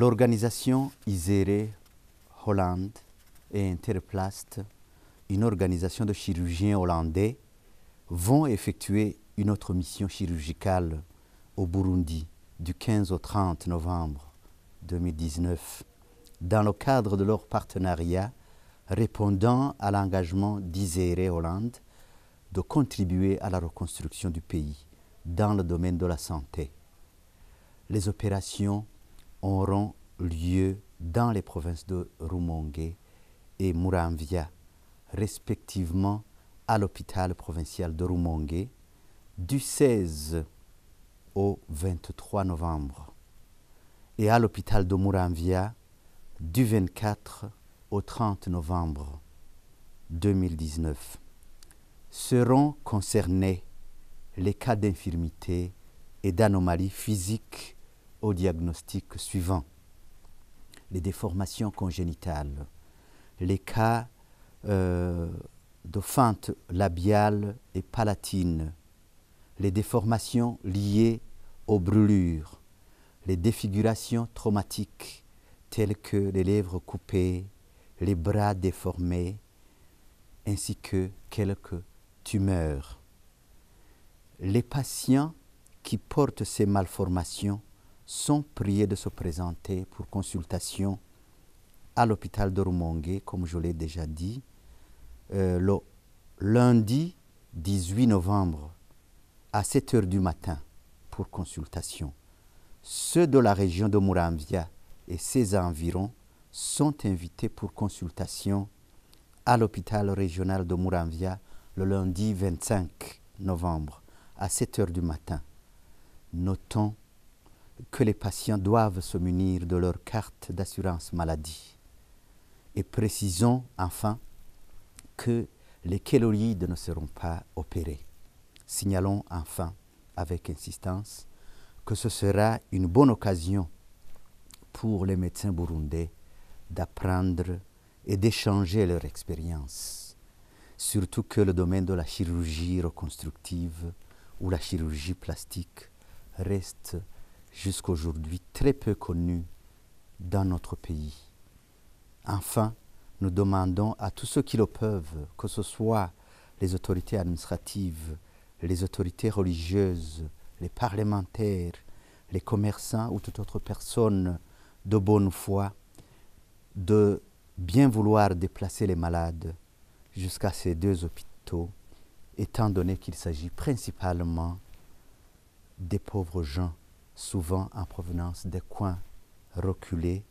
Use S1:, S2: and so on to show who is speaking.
S1: L'organisation Isere Hollande et Interplast, une organisation de chirurgiens hollandais, vont effectuer une autre mission chirurgicale au Burundi du 15 au 30 novembre 2019 dans le cadre de leur partenariat répondant à l'engagement d'Isere Hollande de contribuer à la reconstruction du pays dans le domaine de la santé. Les opérations auront lieu dans les provinces de Rumongue et Muramvia, respectivement à l'hôpital provincial de Rumongue, du 16 au 23 novembre et à l'hôpital de Muramvia du 24 au 30 novembre 2019 seront concernés les cas d'infirmité et d'anomalies physiques au diagnostic suivant. Les déformations congénitales, les cas euh, de fente labiale et palatine, les déformations liées aux brûlures, les défigurations traumatiques telles que les lèvres coupées, les bras déformés, ainsi que quelques tumeurs. Les patients qui portent ces malformations sont priés de se présenter pour consultation à l'hôpital de Rumongue, comme je l'ai déjà dit, euh, le lundi 18 novembre à 7 h du matin pour consultation. Ceux de la région de Mouramvia et ses environs sont invités pour consultation à l'hôpital régional de Mouramvia le lundi 25 novembre à 7 h du matin. Notons que les patients doivent se munir de leur carte d'assurance maladie. Et précisons enfin que les kéloïdes ne seront pas opérés. Signalons enfin avec insistance que ce sera une bonne occasion pour les médecins burundais d'apprendre et d'échanger leur expérience, surtout que le domaine de la chirurgie reconstructive ou la chirurgie plastique reste jusqu'aujourd'hui très peu connu dans notre pays. Enfin, nous demandons à tous ceux qui le peuvent, que ce soit les autorités administratives, les autorités religieuses, les parlementaires, les commerçants ou toute autre personne de bonne foi, de bien vouloir déplacer les malades jusqu'à ces deux hôpitaux, étant donné qu'il s'agit principalement des pauvres gens souvent en provenance des coins reculés